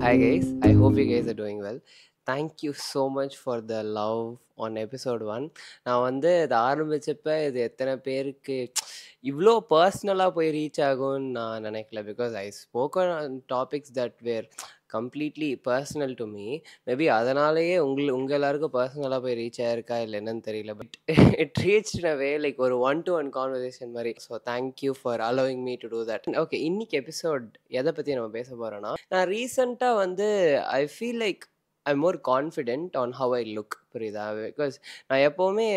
Hi guys, I hope you guys are doing well. Thank you so much for the love one episode one நான் வந்து இதை ஆரம்பித்தப்ப இது எத்தனை பேருக்கு இவ்வளோ பர்சனலாக போய் ரீச் ஆகும்னு நான் நினைக்கல because I spoken topics that were completely personal to me maybe அதனாலேயே உங்கள் உங்கள் எல்லாருக்கும் பர்சனலாக போய் ரீச் ஆயிருக்கா இல்லை என்னன்னு தெரியல but it reach way like ஒரு ஒன் டு ஒன் கான்வர்சேஷன் மாதிரி so thank you for allowing me to do that okay இன்னைக்கு எபிசோட் எதை பற்றி நம்ம பேச போகிறோன்னா நான் ரீசெண்டாக வந்து I feel like I more confident on how I look புரியுதா பிகாஸ் நான் எப்போவுமே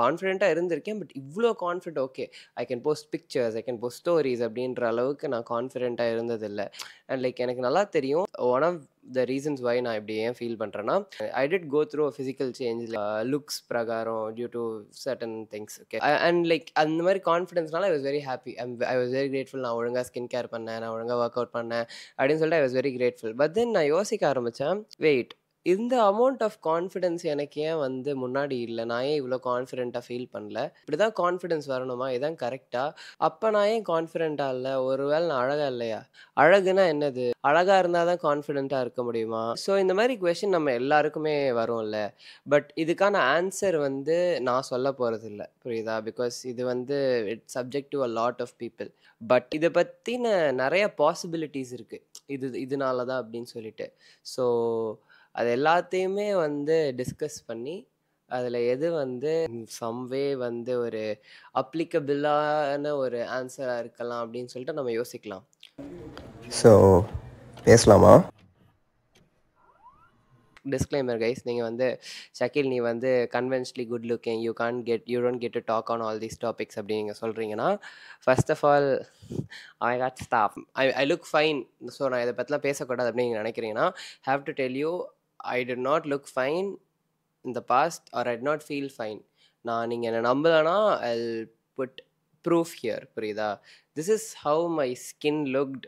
கான்ஃபிடென்ட்டாக இருந்திருக்கேன் பட் இவ்வளோ confident okay I can post pictures I can post stories அப்படின்ற அளவுக்கு நான் கான்ஃபிடென்ட்டாக இருந்ததில்லை அண்ட் லைக் எனக்கு நல்லா தெரியும் one of the reasons why நான் இப்படி ஏன் ஃபீல் பண்ணுறேன்னா I did go through physical change looks பிரகாரம் due to certain things okay and like அந்த மாதிரி கான்ஃபிடென்ஸ்னால I was very happy I was very grateful நான் ஒழுங்காக ஸ்கின் கேர் பண்ணேன் நான் ஒழுங்காக ஒர்க் அவுட் பண்ணேன் அப்படின்னு சொல்லிட்டு I was very grateful but then நான் யோசிக்க ஆரம்பித்தேன் வெயிட் இந்த அமௌண்ட் ஆஃப் கான்ஃபிடென்ஸ் எனக்கு ஏன் வந்து முன்னாடி இல்லை நான் ஏன் இவ்வளோ கான்ஃபிடென்ட்டாக ஃபீல் பண்ணல இப்படி தான் கான்ஃபிடென்ஸ் வரணுமா இதான் கரெக்டாக அப்போ நான் ஏன் கான்ஃபிடென்ட்டாக இல்லை ஒருவேளை நான் அழகாக இல்லையா அழகுனா என்னது அழகாக இருந்தால் தான் கான்ஃபிடென்ட்டாக இருக்க முடியுமா ஸோ இந்த மாதிரி கொஷின் நம்ம எல்லாருக்குமே வரும்ல பட் இதுக்கான ஆன்சர் வந்து நான் சொல்ல போகிறது இல்லை புரியுதா பிகாஸ் இது வந்து it's subject to a lot of people but இதை பற்றின நிறைய பாசிபிலிட்டிஸ் இருக்குது இது இதனால தான் அப்படின்னு சொல்லிட்டு ஸோ அது எல்லாத்தையுமே வந்து டிஸ்கஸ் பண்ணி அதில் எது வந்து சம்வே வந்து ஒரு அப்ளிகபிளான ஒரு ஆன்சராக இருக்கலாம் அப்படின்னு சொல்லிட்டு நம்ம யோசிக்கலாம் ஸோ பேசலாமா டிஸ்க்ளைமர் கைஸ் நீங்கள் வந்து ஷக்கீல் நீ வந்து conventionally good looking you can get you don't get to talk on all these topics அப்படி நீங்கள் சொல்கிறீங்கன்னா first of all I hate stop I I look fine ஸோ நான் இதை பற்றிலாம் பேசக்கூடாது அப்படின்னு நீங்கள் நினைக்கிறீங்கன்னா have to tell you I did not look fine in the past or I not feel fine நான் நீங்கள் என்னை நம்பலன்னா ஐ புட் ப்ரூஃப் ஹியர் புரியுதா this is how my skin looked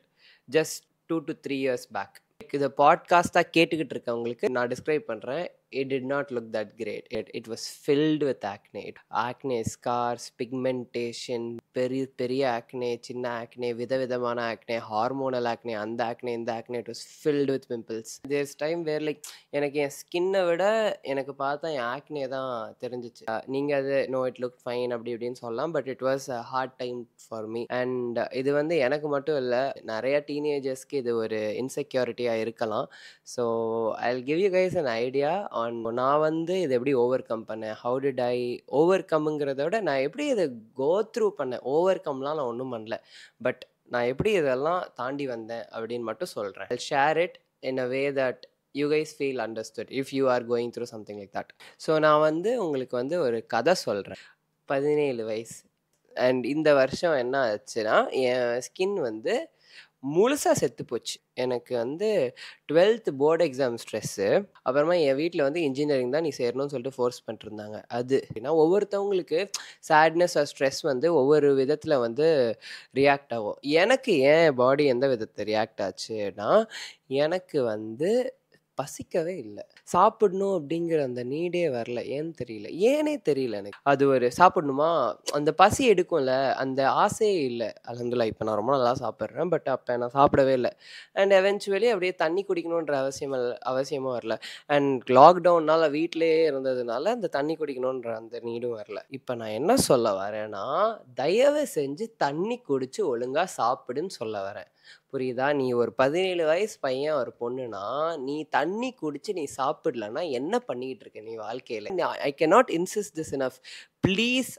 just two to three years back இதை பாட்காஸ்ட்டாக கேட்டுக்கிட்டு இருக்கவங்களுக்கு நான் டிஸ்கிரைப் பண்ணுறேன் it did not look that great. It, it was filled with acne. Acne, scars, pigmentation, பெரிய பெரிய acne சின்ன ஆக்னே விதவிதமான ஆக்னே ஹார்மோனல் ஆக்னே அந்த ஆக்னே இந்த acne it was filled with pimples there's time where like எனக்கு என் ஸ்கின்னை விட எனக்கு பார்த்தா என் ஆக்னே தான் தெரிஞ்சிச்சு நீங்கள் அது நோ இட் லுக் ஃபைன் அப்படி இப்படின்னு சொல்லலாம் but it was a hard time for me and இது வந்து எனக்கு மட்டும் இல்லை நிறைய டீனேஜர்ஸ்க்கு இது ஒரு இன்செக்யூரிட்டியாக இருக்கலாம் so I give you guys an idea on நான் வந்து இதை எப்படி ஓவர் கம் பண்ணேன் ஹவு டிட் ஐ ஓவர் கம்ங்கிறத விட நான் எப்படி இதை கோ த்ரூ பண்ணேன் ஓவர் கம்லாம் நான் ஒன்றும் பண்ணல பட் நான் எப்படி இதெல்லாம் தாண்டி வந்தேன் அப்படின்னு மட்டும் சொல்கிறேன் share it in a way that you guys feel understood if you are going through something like that so நான் வந்து உங்களுக்கு வந்து ஒரு கதை சொல்கிறேன் பதினேழு வயசு அண்ட் இந்த வருஷம் என்ன ஆச்சுன்னா என் ஸ்கின் வந்து முழுசாக செத்து போச்சு எனக்கு வந்து டுவெல்த் போர்டு எக்ஸாம் ஸ்ட்ரெஸ்ஸு அப்புறமா என் வீட்டில் வந்து இன்ஜினியரிங் தான் நீ சேரணும்னு சொல்லிட்டு ஃபோர்ஸ் பண்ணிட்டுருந்தாங்க அது ஏன்னா ஒவ்வொருத்தவங்களுக்கு சேட்னஸ் ஆர் ஸ்ட்ரெஸ் வந்து ஒவ்வொரு விதத்தில் வந்து ரியாக்ட் ஆகும் எனக்கு ஏன் பாடி எந்த விதத்தை ரியாக்ட் ஆச்சுன்னா எனக்கு வந்து பசிக்கவே இல்லை சாப்பிடணும் அப்படிங்கிற அந்த நீடே வரல ஏன்னு தெரியல ஏனே தெரியல எனக்கு அது ஒரு சாப்பிடணுமா அந்த பசி எடுக்கும்ல அந்த ஆசையே இல்லை அலங்குலா இப்போ நான் ரொம்ப நல்லா சாப்பிட்றேன் பட் அப்போ நான் சாப்பிடவே இல்லை அண்ட் எவென்ச்சுவலி அப்படியே தண்ணி குடிக்கணுன்ற அவசியம் அவசியமும் வரல அண்ட் லாக்டவுன்னால் வீட்டிலேயே இருந்ததுனால அந்த தண்ணி குடிக்கணுன்ற அந்த நீடும் வரல இப்போ நான் என்ன சொல்ல வரேன்னா தயவு செஞ்சு தண்ணி குடிச்சு ஒழுங்காக சாப்பிடுன்னு சொல்ல வரேன் புரியுதா நீ ஒரு பதினேழு வயசு பையன் ஒரு பொண்ணுனா நீ தண்ணி குடிச்சு நீ சாப்பிடலன்னா என்ன பண்ணிக்கிட்டு இருக்க நீ வாழ்க்கையில் I can not insist this enough please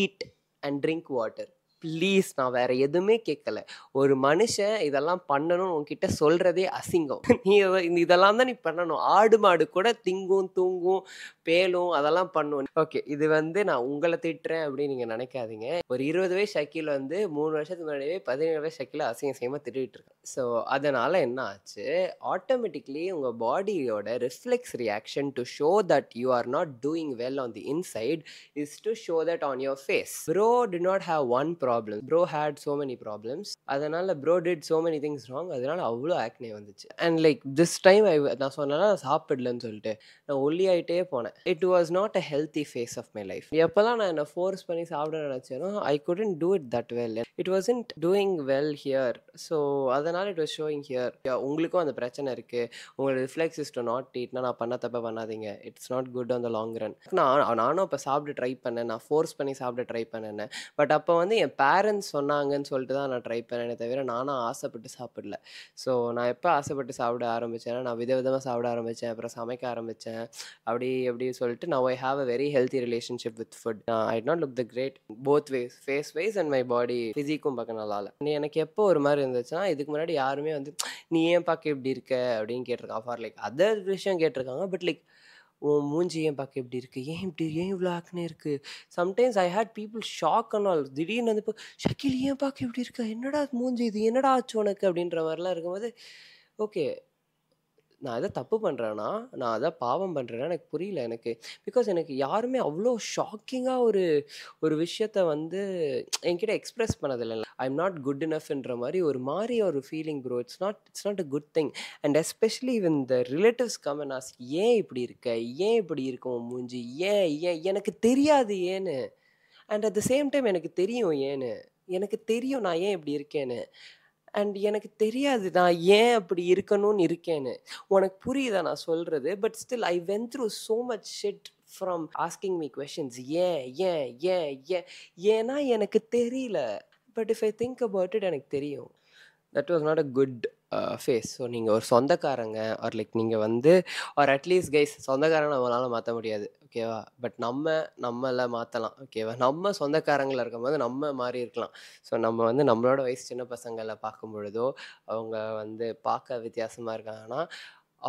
eat and drink water please நான் வேற எதுவுமே கேட்கல ஒரு மனுஷன் இதெல்லாம் பண்ணணும்னு உன்கிட்ட சொல்றதே அசிங்கம் நீ இந்த இதெல்லாம் தான் நீ பண்ணணும் ஆடு மாடு கூட திங்கும் தூங்கும் பேலும் அதெல்லாம் பண்ணும் ஓகே இது வந்து நான் உங்களை திட்டுறேன் அப்படின்னு நீங்க நினைக்காதீங்க ஒரு இருபது வயசு ஷக்கீல் வந்து மூணு வருஷத்துக்கு முன்னாடியே பதினேழு வயசு ஷக்கீல் அசிங்க அசிங்கமாக திட்டிகிட்டு இருக்கேன் ஸோ அதனால என்ன ஆச்சு ஆட்டோமேட்டிக்லி உங்க பாடியோட reflex reaction to show that you are not doing well on the inside is to show that on your face bro did not have one problem problem bro had so many problems அதனால் bro did so many things wrong அதனால் அவ்வளோ acne வந்துச்சு and like this time I நான் சொன்னேன்னா நான் சாப்பிடலன்னு சொல்லிட்டு நான் ஒல்லி ஆகிட்டே போனேன் it was not a healthy phase of my life எப்போல்லாம் நான் என்னை ஃபோர்ஸ் பண்ணி சாப்பிட நினச்சேனோ I couldn't do it that well it isn't doing well here so அதனால் இட் வாஸ் ஷோயிங் ஹியர் உங்களுக்கும் அந்த பிரச்சனை இருக்குது உங்களோட ரிஃப்ளெக்ஸ் டு நாட் டீட்னா நான் பண்ண தப்பை பண்ணாதீங்க it's not good on the long run நான் நானும் இப்போ சாப்பிட்டு ட்ரை பண்ணேன் நான் ஃபோர்ஸ் பண்ணி சாப்பிட ட்ரை பண்ணேன் பட் அப்போ வந்து என் பேரண்ட்ஸ் சொன்னாங்கன்னு சொல்லிட்டு தான் நான் ட்ரை பண்ணேனே தவிர நானும் ஆசைப்பட்டு சாப்பிடல ஸோ நான் எப்போ ஆசைப்பட்டு சாப்பிட ஆரம்பித்தேன்னா நான் விதவிதமாக சாப்பிட ஆரம்பித்தேன் அப்புறம் சமைக்க ஆரம்பித்தேன் அப்படி அப்படி சொல்லிட்டு நான் I have a very healthy relationship with food I not look the great both ways face wise and my body ஃபிசிக்கும் பார்க்க நல்லா இல்லை எனக்கு எப்போ ஒரு மாதிரி இருந்துச்சுன்னா இதுக்கு முன்னாடி யாருமே வந்து நீ ஏன் பார்க்க இப்படி இருக்க அப்படின்னு கேட்டிருக்கான் ஃபார் லைக் அதர் விஷயம் கேட்டிருக்காங்க பட் லைக் உன் மூஞ்சி ஏன் பார்க்க இப்படி இருக்குது ஏன் இப்படி ஏன் இவ்வளோ ஆக்னே இருக்குது sometimes I hate people shock and all திடீர்னு வந்து இப்போ ஷக்கில் ஏன் பார்க்க இப்படி இருக்கா என்னடா மூஞ்சி இது என்னடா ஆச்சு உனக்கு அப்படின்ற மாதிரிலாம் இருக்கும்போது ஓகே நான் எதை தப்பு பண்ணுறேன்னா நான் அதை பாவம் பண்ணுறேன்னா எனக்கு புரியல எனக்கு பிகாஸ் எனக்கு யாருமே அவ்வளோ ஷாக்கிங்காக ஒரு ஒரு விஷயத்த வந்து என்கிட்ட எக்ஸ்ப்ரெஸ் பண்ணதில்லை ஐ எம் நாட் குட் இனஃப்ன்ற மாதிரி ஒரு மாதிரி ஒரு feeling bro it's not it's not a good thing and especially இவன் இந்த ரிலேட்டிவ்ஸ் கம் அண்ட் ஆஸ் ஏன் இப்படி இருக்க ஏன் இப்படி இருக்கும் மூஞ்சி ஏன் ஏன் எனக்கு தெரியாது ஏன்னு and at the same time எனக்கு தெரியும் ஏன்னு எனக்கு தெரியும் நான் ஏன் இப்படி இருக்கேன்னு அண்ட் எனக்கு தெரியாது நான் ஏன் அப்படி இருக்கணும்னு இருக்கேன்னு உனக்கு புரியுதா நான் சொல்கிறது but still I went through so much shit from asking me questions ஏன் ஏன் ஏன் ஏன் ஏன்னா எனக்கு தெரியல but if I think about it எனக்கு தெரியும் that was not a good phase so நீங்கள் ஒரு சொந்தக்காரங்க ஆர் லைக் நீங்கள் வந்து ஆர் அட்லீஸ்ட் கைஸ் சொந்தக்காரங்க நம்மளால் மாற்ற முடியாது ஓகேவா பட் நம்ம நம்மளை மாற்றலாம் ஓகேவா நம்ம சொந்தக்காரங்களில் இருக்கும்போது நம்ம மாறி இருக்கலாம் ஸோ நம்ம வந்து நம்மளோட வயசு சின்ன பசங்களை பார்க்கும் பொழுதோ அவங்க வந்து பார்க்க வித்தியாசமாக இருக்காங்கன்னா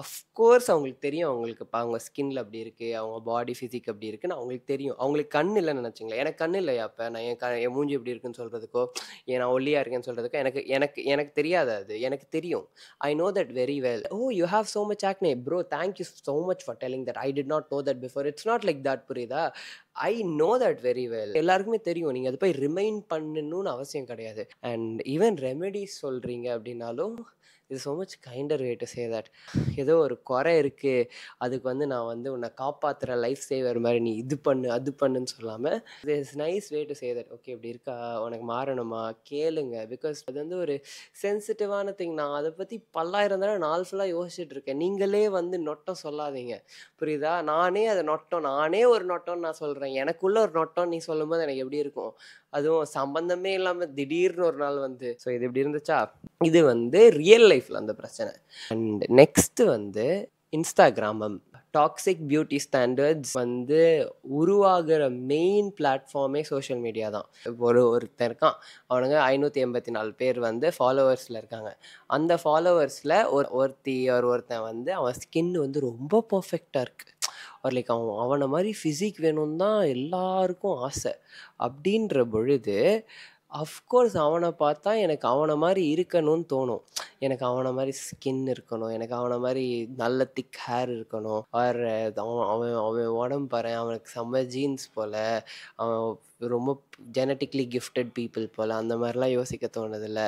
அஃப்கோர்ஸ் அவங்களுக்கு தெரியும் அவங்களுக்கு இப்போ அவங்க ஸ்கின்ல அப்படி இருக்குது அவங்க பாடி ஃபிசிக் அப்படி இருக்குன்னு அவங்களுக்கு தெரியும் அவங்களுக்கு கண் இல்லைன்னு நினச்சிங்களேன் எனக்கு கண் இல்லையா அப்போ நான் என் க என் மூஞ்சி எப்படி இருக்குன்னு சொல்கிறதுக்கோ ஏன் நான் ஒல்லியாக இருக்கேன்னு சொல்கிறதுக்கோ எனக்கு எனக்கு எனக்கு தெரியாது அது எனக்கு தெரியும் I know that very well oh you have so much acne bro thank you so much for telling that I did not know that before it's not like that புரியுதா I know that very well எல்லாருக்குமே தெரியும் நீங்கள் அது போய் remind பண்ணணும்னு அவசியம் கிடையாது and even remedies சொல்கிறீங்க அப்படின்னாலும் இது so much kinder way to say that ஏதோ ஒரு குறை இருக்குது அதுக்கு வந்து நான் வந்து உன்னை காப்பாற்றுற லைஃப் சேவர் மாதிரி நீ இது பண்ணு அது பண்ணுன்னு சொல்லாமல் இது is nice way to say that okay இப்படி இருக்கா உனக்கு மாறணுமா கேளுங்க பிகாஸ் அது வந்து ஒரு சென்சிட்டிவான திங் நான் அதை பற்றி பல்லாயிரம் தடவை நாள் ஃபுல்லாக யோசிச்சுட்டு இருக்கேன் நீங்களே வந்து நொட்டம் சொல்லாதீங்க புரியுதா நானே அதை நொட்டம் நானே ஒரு நொட்டம்னு நான் சொல்கிறேன் சொல்கிறேன் எனக்குள்ள ஒரு நொட்டம் நீ சொல்லும் போது எனக்கு எப்படி இருக்கும் அதுவும் சம்பந்தமே இல்லாமல் திடீர்னு ஒரு நாள் வந்து ஸோ இது எப்படி இருந்துச்சா இது வந்து ரியல் லைஃப்பில் அந்த பிரச்சனை அண்ட் நெக்ஸ்ட்டு வந்து இன்ஸ்டாகிராமம் டாக்ஸிக் பியூட்டி ஸ்டாண்டர்ட்ஸ் வந்து உருவாகிற மெயின் பிளாட்ஃபார்மே சோஷியல் மீடியா தான் ஒரு ஒருத்தர் இருக்கான் அவனுங்க ஐநூற்றி எண்பத்தி நாலு பேர் வந்து ஃபாலோவர்ஸில் இருக்காங்க அந்த ஃபாலோவர்ஸில் ஒரு ஒருத்தி ஒரு ஒருத்தன் வந்து அவன் ஸ்கின் வந்து ரொம்ப பர்ஃபெக்டாக இருக்குது ஆர் லைக் அவன் அவனை மாதிரி ஃபிசிக் வேணும்னு தான் எல்லாருக்கும் ஆசை அப்படின்ற பொழுது அஃப்கோர்ஸ் அவனை பார்த்தா எனக்கு அவனை மாதிரி இருக்கணும்னு தோணும் எனக்கு அவனை மாதிரி ஸ்கின் இருக்கணும் எனக்கு அவனை மாதிரி நல்ல திக் ஹேர் இருக்கணும் அவர் அவன் அவன் அவன் உடம்பு பாரு அவனுக்கு செம்ம ஜீன்ஸ் போல் அவன் ரொம்ப ஜெனட்டிக்லி கிஃப்டட் பீப்புள் போல் அந்த மாதிரிலாம் யோசிக்க தோணுதில்ல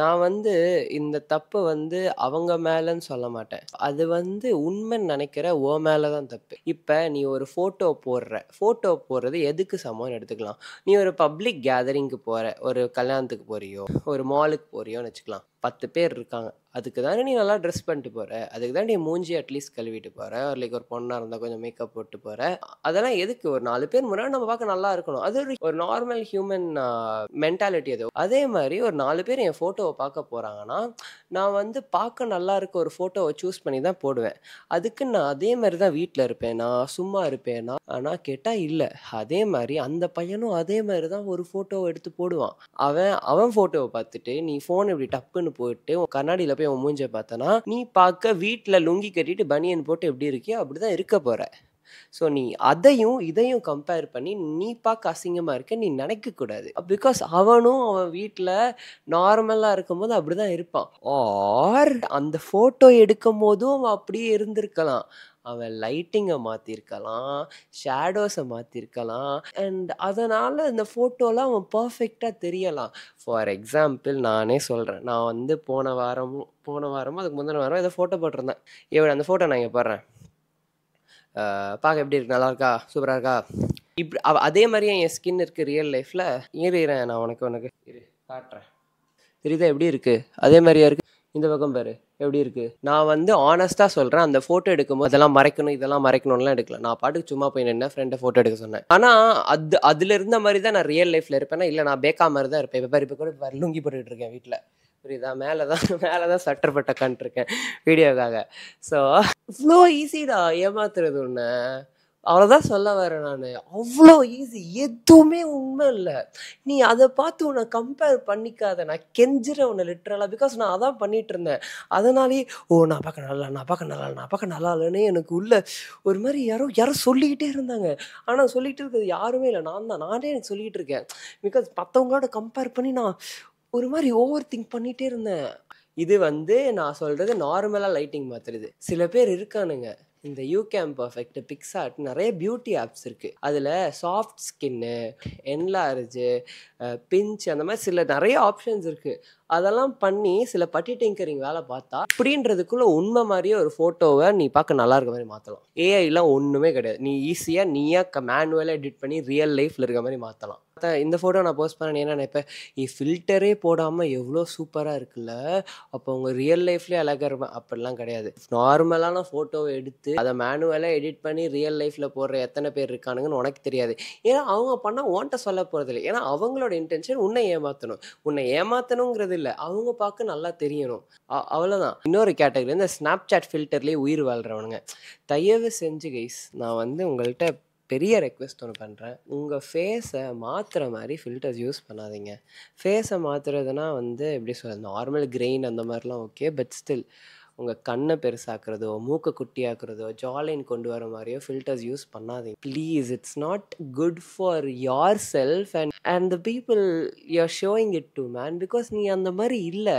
நான் வந்து இந்த தப்பு வந்து அவங்க மேலேன்னு சொல்ல மாட்டேன் அது வந்து உண்மைன்னு நினைக்கிற ஓ மேலே தான் தப்பு இப்போ நீ ஒரு ஃபோட்டோ போடுற ஃபோட்டோ போடுறது எதுக்கு சமம்னு எடுத்துக்கலாம் நீ ஒரு பப்ளிக் கேதரிங்க்கு போகிற ஒரு கல்யாணத்துக்கு போகிறியோ ஒரு மாலுக்கு போகிறியோன்னு வச்சுக்கலாம் பத்து பேர் இருக்காங்க அதுக்கு தானே நீ நல்லா ட்ரெஸ் பண்ணிட்டு போகிற அதுக்கு தான் நீ மூஞ்சி அட்லீஸ்ட் கழுவிட்டு போகிற ஒரு லைக் ஒரு பொண்ணாக இருந்தால் கொஞ்சம் மேக்கப் போட்டு போகிற அதெல்லாம் எதுக்கு ஒரு நாலு பேர் முன்னாடி நம்ம பார்க்க நல்லா இருக்கணும் அது ஒரு ஒரு நார்மல் ஹியூமன் மென்டாலிட்டி அது அதே மாதிரி ஒரு நாலு பேர் என் ஃபோட்டோவை பார்க்க போகிறாங்கன்னா நான் வந்து பார்க்க நல்லா இருக்க ஒரு ஃபோட்டோவை சூஸ் பண்ணி தான் போடுவேன் அதுக்கு நான் அதே மாதிரி தான் வீட்டில் இருப்பேன் நான் சும்மா இருப்பேனா ஆனால் கேட்டால் இல்லை அதே மாதிரி அந்த பையனும் அதே மாதிரி தான் ஒரு ஃபோட்டோவை எடுத்து போடுவான் அவன் அவன் ஃபோட்டோவை பார்த்துட்டு நீ ஃபோன் இப்படி டப்புன்னு போயிட்டு உன் கண்ணாடியில் போய் உன் மூஞ்சை பார்த்தனா நீ பார்க்க வீட்டில் லுங்கி கட்டிட்டு பனியன் போட்டு எப்படி இருக்கியோ அப்படி தான் இருக்க போகிற ஸோ நீ அதையும் இதையும் கம்பேர் பண்ணி நீ பார்க்க அசிங்கமாக இருக்க நீ நினைக்கக்கூடாது பிகாஸ் அவனும் அவன் வீட்டில் நார்மலாக இருக்கும்போது அப்படி தான் இருப்பான் ஆர் அந்த ஃபோட்டோ எடுக்கும் போதும் அவன் அப்படியே இருந்திருக்கலாம் அவன் லைட்டிங்கை மாற்றிருக்கலாம் ஷேடோஸை மாற்றிருக்கலாம் அண்ட் அதனால் இந்த ஃபோட்டோலாம் அவன் பர்ஃபெக்டாக தெரியலாம் ஃபார் எக்ஸாம்பிள் நானே சொல்கிறேன் நான் வந்து போன வாரமும் போன வாரமும் அதுக்கு முந்தின வாரம் ஏதோ ஃபோட்டோ போட்டிருந்தேன் எவ்வளோ அந்த ஃபோட்டோ நான் இங்கே போடுறேன் பார்க்க எப்படி இருக்கு நல்லா இருக்கா சூப்பராக இருக்கா இப்படி அதே மாதிரியே என் ஸ்கின் இருக்குது ரியல் லைஃப்பில் ஏறிகிறேன் நான் உனக்கு உனக்கு இரு காட்டுறேன் தெரியுதா எப்படி இருக்குது அதே மாதிரியா இருக்குது இந்த பக்கம் பாரு எப்படி இருக்குது நான் வந்து ஆனஸ்ட்டாக சொல்கிறேன் அந்த ஃபோட்டோ எடுக்கும்போது அதெல்லாம் மறைக்கணும் இதெல்லாம் மறைக்கணும்லாம் எடுக்கல நான் பாட்டுக்கு சும்மா போய் நின்று ஃப்ரெண்டை ஃபோட்டோ எடுக்க சொன்னேன் ஆனால் அது அதில் இருந்த மாதிரி தான் நான் ரியல் லைஃப்பில் இருப்பேன்னா இல்லை நான் பேக்கா மாதிரி தான் இருப்பேன் இப்போ இப்போ கூட லுங்கி போட்டுக்கிட்டு இருக்கேன் வீட்டில் புரியுதா மேலே தான் மேலே தான் சட்டர் பட்ட வீடியோக்காக ஸோ இவ்வளோ ஈஸிடா ஏமாத்துறது ஒன்று அவ்வளோதான் சொல்ல வரேன் நான் அவ்வளோ ஈஸி எதுவுமே உண்மை இல்லை நீ அதை பார்த்து உன்னை கம்பேர் பண்ணிக்காத நான் கெஞ்சிற உன்னை லிட்ரலாக பிகாஸ் நான் அதான் பண்ணிகிட்டு இருந்தேன் அதனாலே ஓ நான் பார்க்க நல்லா நான் பார்க்க நல்லா நான் பார்க்க நல்லா இல்லைன்னு எனக்கு உள்ள ஒரு மாதிரி யாரோ யாரோ சொல்லிக்கிட்டே இருந்தாங்க ஆனால் சொல்லிகிட்டு இருக்கிறது யாருமே இல்லை நான் தான் நானே எனக்கு சொல்லிக்கிட்டு இருக்கேன் பிகாஸ் மற்றவங்களோட கம்பேர் பண்ணி நான் ஒரு மாதிரி ஓவர் திங்க் பண்ணிகிட்டே இருந்தேன் இது வந்து நான் சொல்கிறது நார்மலாக லைட்டிங் மாற்றுறது சில பேர் இருக்கானுங்க இந்த யூ கேம் பர்ஃபெக்ட் பிக்ஸார்ட் நிறைய பியூட்டி ஆப்ஸ் இருக்குது அதில் சாஃப்ட் ஸ்கின்னு என்லார்ஜு பிஞ்ச் அந்த மாதிரி சில நிறைய ஆப்ஷன்ஸ் இருக்குது அதெல்லாம் பண்ணி சில பட்டி டிங்கரிங் வேலை பார்த்தா அப்படின்றதுக்குள்ள உண்மை மாதிரியே ஒரு ஃபோட்டோவை நீ பார்க்க நல்லா இருக்க மாதிரி மாற்றலாம் ஏஐலாம் ஒன்றுமே கிடையாது நீ ஈஸியாக நீயாக மேனுவலாக எடிட் பண்ணி ரியல் லைஃப்பில் இருக்க மாதிரி மாற்றலாம் இந்த ஃபோட்டோ நான் போஸ்ட் பண்ண என்ன நினைப்பேன் ஃபில்டரே போடாமல் எவ்வளோ சூப்பராக இருக்குல்ல அப்போ அவங்க ரியல் லைஃப்லேயே அழகாக இருப்பேன் அப்படிலாம் கிடையாது நார்மலான ஃபோட்டோவை எடுத்து அதை மேனுவலாக எடிட் பண்ணி ரியல் லைஃப்பில் போடுற எத்தனை பேர் இருக்கானுங்கன்னு உனக்கு தெரியாது ஏன்னா அவங்க பண்ணால் ஓன்ட்ட சொல்ல போகிறதில்ல ஏன்னா அவங்களோட இன்டென்ஷன் உன்னை ஏமாற்றணும் உன்னை ஏமாற்றணுங்கிறது இல்லை அவங்க பார்க்க நல்லா தெரியணும் அவ்வளோதான் இன்னொரு கேட்டகரி இந்த ஸ்னாப் சாட் ஃபில்டர்லேயே உயிர் வாழ்கிறவனுங்க தயவு செஞ்சு கைஸ் நான் வந்து உங்கள்கிட்ட பெரிய ரெக்வெஸ்ட் ஒன்று பண்ணுறேன் உங்கள் ஃபேஸை மாற்றுற மாதிரி ஃபில்டர்ஸ் யூஸ் பண்ணாதீங்க ஃபேஸை மாற்றுறதுனா வந்து எப்படி சொல்கிறது நார்மல் கிரெயின் அந்த மாதிரிலாம் ஓகே பட் ஸ்டில் உங்கள் கண்ணை பெருசாக்குறதோ மூக்கை குட்டியாக்குறதோ ஜாலைன் கொண்டு வர மாதிரியோ ஃபில்டர்ஸ் யூஸ் பண்ணாதீங்க please it's not good for yourself and and the people you're showing it to man because நீ அந்த மாதிரி இல்லை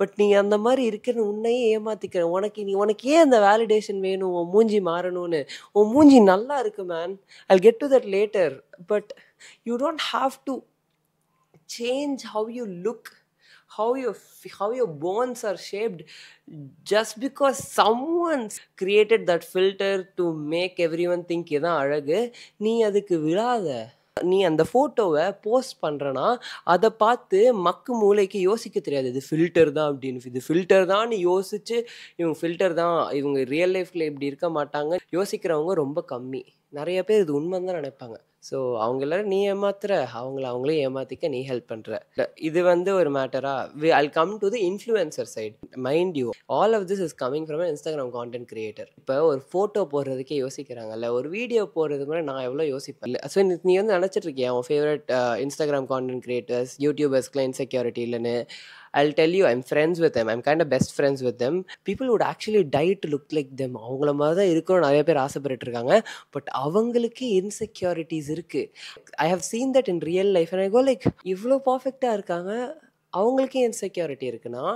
பட் நீ அந்த மாதிரி இருக்கிற உன்னையே ஏமாத்திக்கிற உனக்கு நீ உனக்கு ஏன் அந்த வேலிடேஷன் வேணும் உன் மூஞ்சி மாறணும்னு உன் மூஞ்சி நல்லா இருக்கு man I get to that later but you don't have to change how you look how your how your bones are shaped just because someone created that filter to make everyone think இதான் அழகு நீ அதுக்கு விழாத நீ அந்த ஃபோட்டோவை post பண்ணுறனா அதை பார்த்து மக்கு மூளைக்கு யோசிக்க தெரியாது இது ஃபில்டர் தான் அப்படின்னு இது ஃபில்டர் தான் யோசிச்சு இவங்க ஃபில்டர் தான் இவங்க ரியல் லைஃப்பில் இப்படி இருக்க மாட்டாங்க யோசிக்கிறவங்க ரொம்ப கம்மி நிறைய பேர் இது உண்மை தான் நினைப்பாங்க ஸோ அவங்கள நீ ஏமாத்துற அவங்கள அவங்களையும் ஏமாத்திக்க நீ ஹெல்ப் பண்ணுற இது வந்து ஒரு மேட்டரா we all come to the influencer side mind you all of this is coming from Instagram content creator இப்போ ஒரு ஃபோட்டோ போடுறதுக்கே யோசிக்கிறாங்கல்ல ஒரு வீடியோ போடுறதுக்கு கூட நான் எவ்வளோ யோசிப்பேன் ஸோ நீ வந்து நினச்சிட்டு இருக்கியா உன் ஃபேவரட் இன்ஸ்டாகிராம் கான்டென்ட் கிரியேட்டர்ஸ் யூடியூபர்ஸ்க்குலாம் இன்செக்யூரிட்டி இல்லைன்னு I'll tell you I'm friends with them I'm kind best friends with them people would actually டைட் டு லுக் லைக் தெம் அவங்கள மாதிரி தான் இருக்கணும் நிறைய பேர் ஆசைப்பட்டு இருக்காங்க பட் அவங்களுக்கு இன்செக்யூரிட்டிஸ் இருக்குது I have seen that in real life I go like இவ்வளோ பர்ஃபெக்டாக இருக்காங்க அவங்களுக்கே இன்செக்யூரிட்டி இருக்குன்னா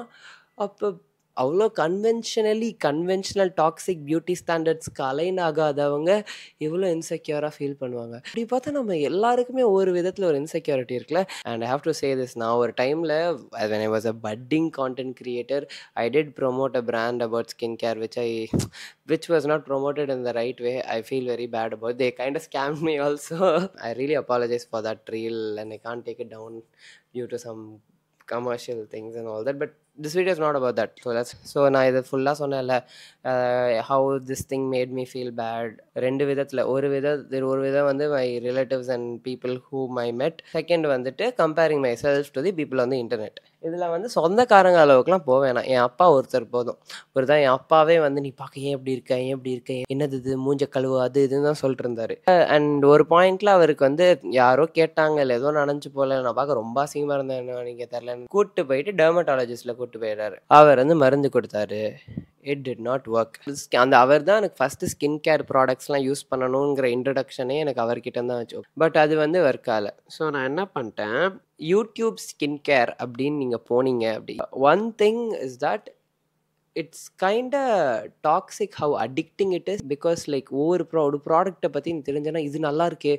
அப்போ அவ்வளோ கன்வென்ஷனலி கன்வென்ஷனல் டாக்ஸிக் பியூட்டி ஸ்டாண்டர்ட்ஸ்க்கு அலைன் ஆகாதவங்க இவ்வளோ இன்செக்யூராக ஃபீல் பண்ணுவாங்க அப்படி பார்த்தா நம்ம எல்லாருக்குமே ஒரு விதத்தில் ஒரு இன்செக்யூரிட்டி இருக்குல்ல and have to say this நான் ஒரு டைமில் when I was a budding content creator I did promote a brand about skin care which I which was not promoted in the right way I feel very bad about they kind of scam me also I really apologize for that reel and I can't take it down due to some commercial things and all that but this video is not about that so that's so நான் இதை ஃபுல்லாக சொன்னேன்ல how this thing made me feel bad ரெண்டு விதத்தில் ஒரு வித ஒரு விதம் வந்து my relatives and people who my met second வந்துட்டு comparing myself to the people வந்து இன்டர்நெட் இதில் வந்து சொந்தக்காரங்க அளவுக்குலாம் போக வேணாம் என் அப்பா ஒருத்தர் போதும் ஒரு தான் என் அப்பாவே வந்து நீ பார்க்க ஏன் இப்படி இருக்க ஏன் இப்படி இருக்க என்னது இது மூஞ்ச கழுவு அது இதுன்னு தான் சொல்லிட்டு அண்ட் ஒரு பாயிண்ட்ல அவருக்கு வந்து யாரோ கேட்டாங்க இல்லை ஏதோ நினைஞ்சு போகல நான் பார்க்க ரொம்ப அசிங்கமாக இருந்தேன் என்ன நீங்கள் தெரிலன்னு கூப்பிட்டு போயிட்டு டெர்மட்டாலஜிஸ்டில் கூப்பிட்டு போயிடாரு அவர் வந்து மருந்து கொடுத்தாரு இட் டிட் நாட் ஒர்க் அந்த அவர் தான் எனக்கு ஃபஸ்ட்டு ஸ்கின் கேர் ப்ராடக்ட்ஸ்லாம் யூஸ் பண்ணணுங்கிற இன்ட்ரடக்ஷனே எனக்கு அவர்கிட்ட தான் வச்சு பட் அது வந்து ஒர்க் ஆகலை ஸோ நான் என்ன பண்ணிட்டேன் யூடியூப் ஸ்கின் கேர் அப்படின்னு நீங்கள் போனீங்க அப்படி one thing is that it's kind toxic how addicting it is because like ஒவ்வொரு ப்ரா ஒரு ப்ராடக்ட்டை பற்றி நீ தெரிஞ்சனா இது நல்லா இருக்கே